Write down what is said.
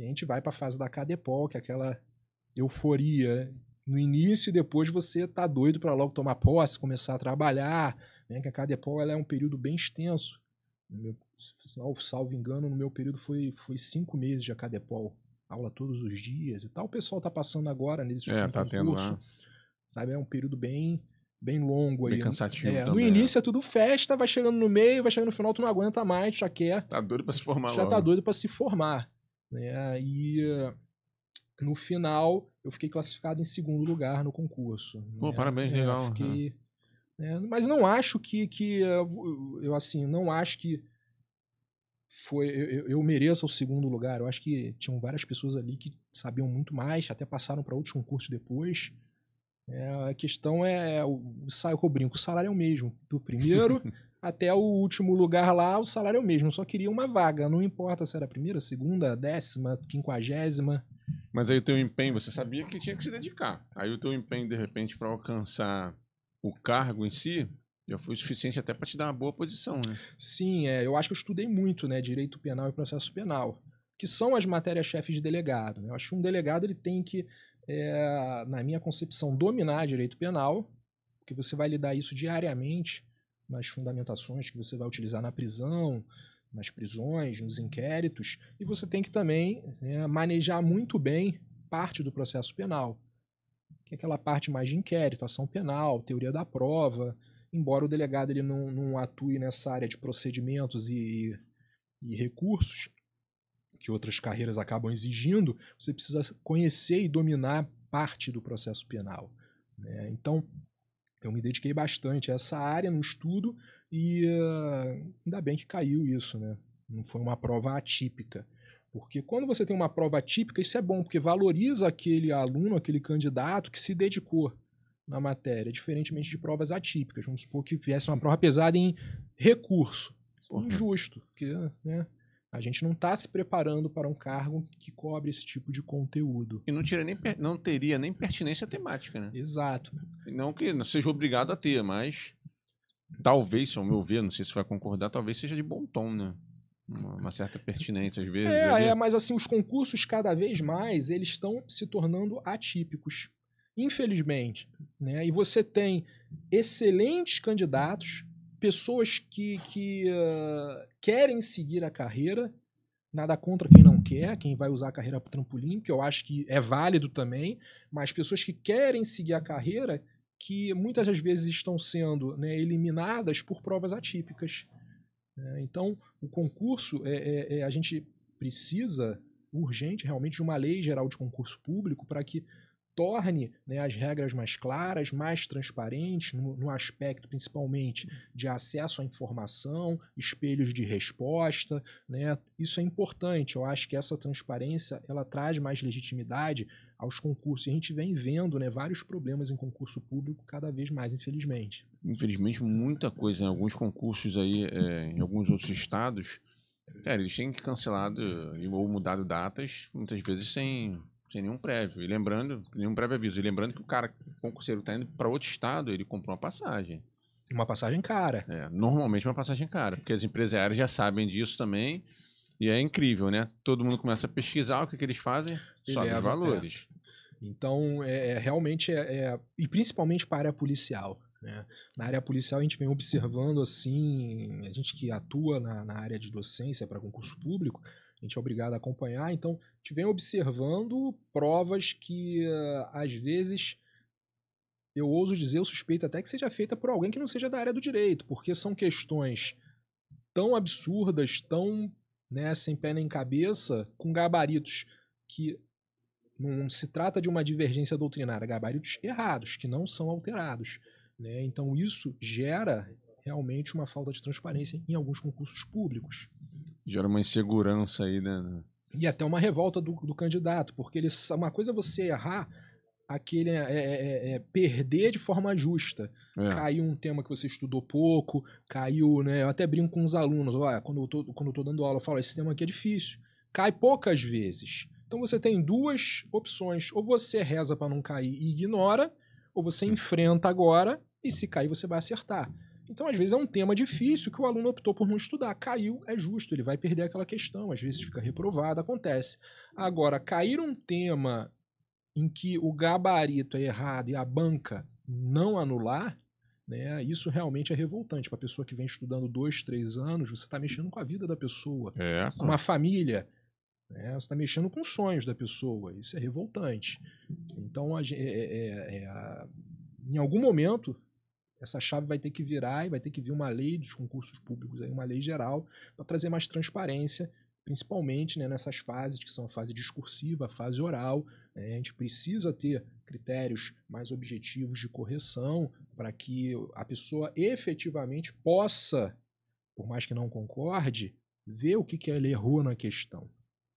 E a gente vai para a fase da Cadepol, que é aquela euforia no início e depois você tá doido para logo tomar posse, começar a trabalhar, né? Que a Cadepol ela é um período bem extenso. Meu, salvo, salvo, engano, no meu período foi, foi cinco meses de cadepol Aula todos os dias e tal. O pessoal tá passando agora nesse é, tá curso. Tendo, né? sabe, é um período bem bem longo bem aí. cansativo é, No né? início é. tudo festa, vai chegando no meio, vai chegando no final, tu não aguenta mais, tu já quer... Tá doido pra se formar Já tá logo. tá doido pra se formar. Né? E no final eu fiquei classificado em segundo lugar no concurso. Pô, né? parabéns, é, legal. Fiquei, uhum. mas não acho que, que eu assim, não acho que foi eu, eu mereço o segundo lugar. Eu acho que tinham várias pessoas ali que sabiam muito mais, até passaram para outros concursos depois. É, a questão é, é o, o brinco, o salário é o mesmo. Do primeiro até o último lugar lá, o salário é o mesmo. Só queria uma vaga, não importa se era a primeira, segunda, décima, quinquagésima. Mas aí o teu empenho, você sabia que tinha que se dedicar. Aí o teu empenho, de repente, para alcançar o cargo em si, já foi suficiente até para te dar uma boa posição, né? Sim, é, eu acho que eu estudei muito, né? Direito penal e processo penal, que são as matérias-chefes de delegado. Né? Eu acho que um delegado ele tem que é, na minha concepção, dominar direito penal, porque você vai lidar isso diariamente nas fundamentações que você vai utilizar na prisão, nas prisões, nos inquéritos, e você tem que também né, manejar muito bem parte do processo penal, que é aquela parte mais de inquérito, ação penal, teoria da prova, embora o delegado ele não, não atue nessa área de procedimentos e, e recursos, que outras carreiras acabam exigindo, você precisa conhecer e dominar parte do processo penal. Né? Então, eu me dediquei bastante a essa área no estudo e uh, ainda bem que caiu isso, né? Não foi uma prova atípica. Porque quando você tem uma prova atípica, isso é bom, porque valoriza aquele aluno, aquele candidato que se dedicou na matéria, diferentemente de provas atípicas. Vamos supor que viesse uma prova pesada em recurso. Injusto, porque né, a gente não está se preparando para um cargo que cobre esse tipo de conteúdo. E não, nem, não teria nem pertinência temática, né? Exato. Não que não seja obrigado a ter, mas talvez, ao meu ver, não sei se vai concordar, talvez seja de bom tom, né? Uma, uma certa pertinência às vezes. É, é vezes... é, mas assim, os concursos cada vez mais, eles estão se tornando atípicos, infelizmente. Né? E você tem excelentes candidatos pessoas que, que uh, querem seguir a carreira, nada contra quem não quer, quem vai usar a carreira para trampolim, que eu acho que é válido também, mas pessoas que querem seguir a carreira, que muitas das vezes estão sendo né, eliminadas por provas atípicas. Né. Então, o concurso, é, é, é, a gente precisa urgente realmente de uma lei geral de concurso público para que torne né, as regras mais claras, mais transparentes, no, no, aspecto principalmente de acesso à informação, espelhos de resposta. Né? Isso é importante. Eu acho que essa transparência ela traz mais legitimidade aos concursos. E a gente vem vendo né, vários problemas em concurso público cada vez mais, infelizmente. Infelizmente, muita coisa. Né? Alguns concursos aí, é, em alguns outros estados, cara, eles têm que cancelado eh, ou mudado datas, muitas vezes sem sem nenhum prévio. E lembrando, nenhum prévio aviso. E lembrando que o cara, o concurseiro está indo para outro estado, ele comprou uma passagem. Uma passagem cara. É, normalmente uma passagem cara, porque as empresárias já sabem disso também. E é incrível, né? Todo mundo começa a pesquisar o que, que eles fazem, sobe é os valores. É. Então, é, é, realmente é, é, E principalmente para a área policial. Né? Na área policial, a gente vem observando assim, a gente que atua na, na área de docência para concurso público, gente é obrigado a acompanhar. Então, a gente vem observando provas que, eh, às vezes, eu ouso dizer, eu suspeito até que seja feita por alguém que não seja da área do direito, porque são questões tão absurdas, tão né, sem pé nem cabeça, com gabaritos que não se trata de uma divergência doutrinária, gabaritos errados, que não são alterados. Né? Então, isso gera realmente uma falta de transparência em alguns concursos públicos. Gera uma insegurança aí, né, né? E até uma revolta do, do candidato, porque ele, uma coisa é você errar aquele é, é, é, é perder de forma justa. É. Caiu um tema que você estudou pouco, caiu, né? Eu até brinco com os alunos, olha, quando eu tô, quando eu tô dando aula, eu falo, esse tema aqui é difícil. Cai poucas vezes. Então você tem duas opções, ou você reza para não cair e ignora, ou você enfrenta agora e se cair você vai acertar. Então, às vezes, é um tema difícil que o aluno optou por não estudar. Caiu, é justo, ele vai perder aquela questão, às vezes fica reprovado, acontece. Agora, cair um tema em que o gabarito é errado e a banca não anular, né, isso realmente é revoltante. Para a pessoa que vem estudando dois, três anos, você está mexendo com a vida da pessoa, é. com a família. Né, você está mexendo com os sonhos da pessoa. Isso é revoltante. Então, a, é, é, é, é em algum momento, essa chave vai ter que virar e vai ter que vir uma lei dos concursos públicos, aí, uma lei geral, para trazer mais transparência, principalmente né, nessas fases que são a fase discursiva, a fase oral. Né, a gente precisa ter critérios mais objetivos de correção para que a pessoa efetivamente possa, por mais que não concorde, ver o que, que ela errou na questão.